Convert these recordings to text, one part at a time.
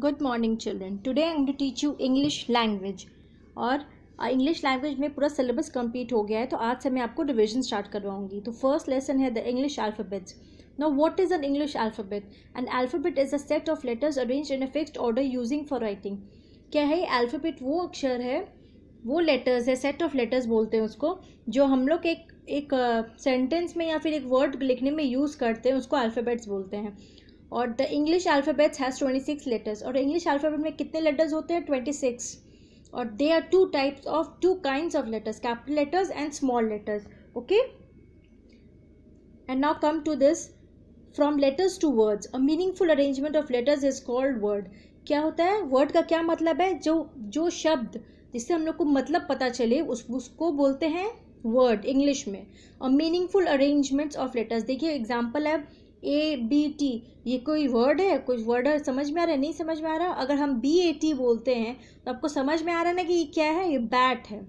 Good morning children today I am to teach you English language और English language में पूरा syllabus complete हो गया है तो आज से मैं आपको रिविजन स्टार्ट करवाऊंगी तो फर्स्ट लेसन है the English alphabets know what is an English alphabet and alphabet is a set of letters arrange in a fixed order using for writing क्या है अल्फ़ाबेट वो अक्षर है वो लेटर्स है सेट ऑफ लेटर्स बोलते हैं उसको जो हम लोग एक एक सेंटेंस uh, में या फिर एक वर्ड लिखने में यूज़ करते हैं उसको अल्फ़ाबेट्स बोलते हैं और the English alphabets has twenty six letters और इंग्लिश अल्फ़ाबेट में कितने लेटर्स होते हैं ट्वेंटी सिक्स और they are two types of two kind of letters capital letters and small letters okay and now come to this from letters to words a meaningful arrangement of letters is called word क्या होता है word का क्या मतलब है जो जो शब्द जिससे हम लोग को मतलब पता चले उस उसको बोलते हैं वर्ड इंग्लिश में और मीनिंगफुल अरेंजमेंट्स ऑफ लेटर्स देखिए एग्जाम्पल है ए बी टी ये कोई वर्ड है कुछ वर्ड है समझ में आ रहा है नहीं समझ में आ रहा अगर हम बी ए टी बोलते हैं तो आपको समझ में आ रहा है ना कि ये क्या है ये बैट है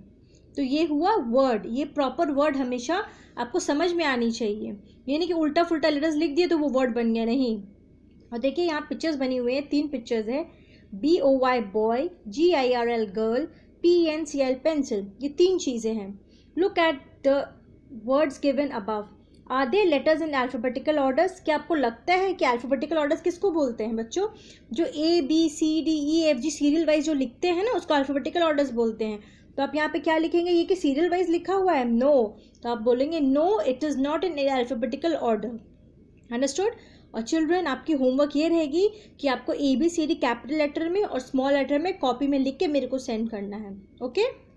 तो ये हुआ वर्ड ये प्रॉपर वर्ड हमेशा आपको समझ में आनी चाहिए ये नहीं कि उल्टा फुल्टा लेटर्स लिख दिए तो वो वर्ड बन गया नहीं और देखिए यहाँ पिक्चर्स बनी हुई हैं तीन पिक्चर्स है B O Y boy G I R L girl P N C L pencil ये तीन चीज़ें हैं look at the words given above are they letters in alphabetical orders क्या आपको लगता है कि अल्फ़ाबेटिकल ऑर्डर्स किसको बोलते हैं बच्चों जो A B C D E F G serial wise जो लिखते हैं ना उसको अल्फ़ाबेटिकल ऑर्डर्स बोलते हैं तो आप यहाँ पे क्या लिखेंगे ये कि सीरियल वाइज लिखा हुआ है नो no. तो आप बोलेंगे no it is not in alphabetical order understood और चिल्ड्रेन आपकी होमवर्क ये रहेगी कि आपको A B C D capital letter में और स्मॉल लेटर में कॉपी में लिख के मेरे को सेंड करना है ओके okay?